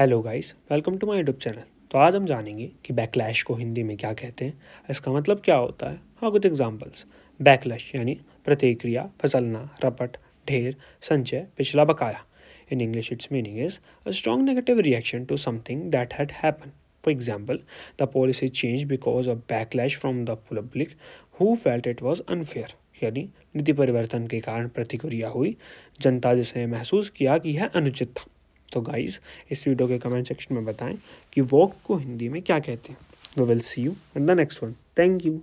hello guys welcome to my YouTube channel तो आज हम जानेंगे कि बैकलैश को हिंदी में क्या कहते हैं इसका मतलब क्या होता है हाँ कुछ एग्जांपल्स बैकलैश यानी प्रतिक्रिया फसलना रपट ढेर संचय पिछला बकाया in English its meaning is a strong negative reaction to something that had happen for example the policy change because of backlash from the public who felt it was unfair यानी नीति परिवर्तन के कारण प्रतिक्रिया हुई जनता जिसने महसूस किया कि यह अनुचित था तो गाइज इस वीडियो के कमेंट सेक्शन में बताएं कि वॉक को हिंदी में क्या कहते हैं we will see you in the next one thank you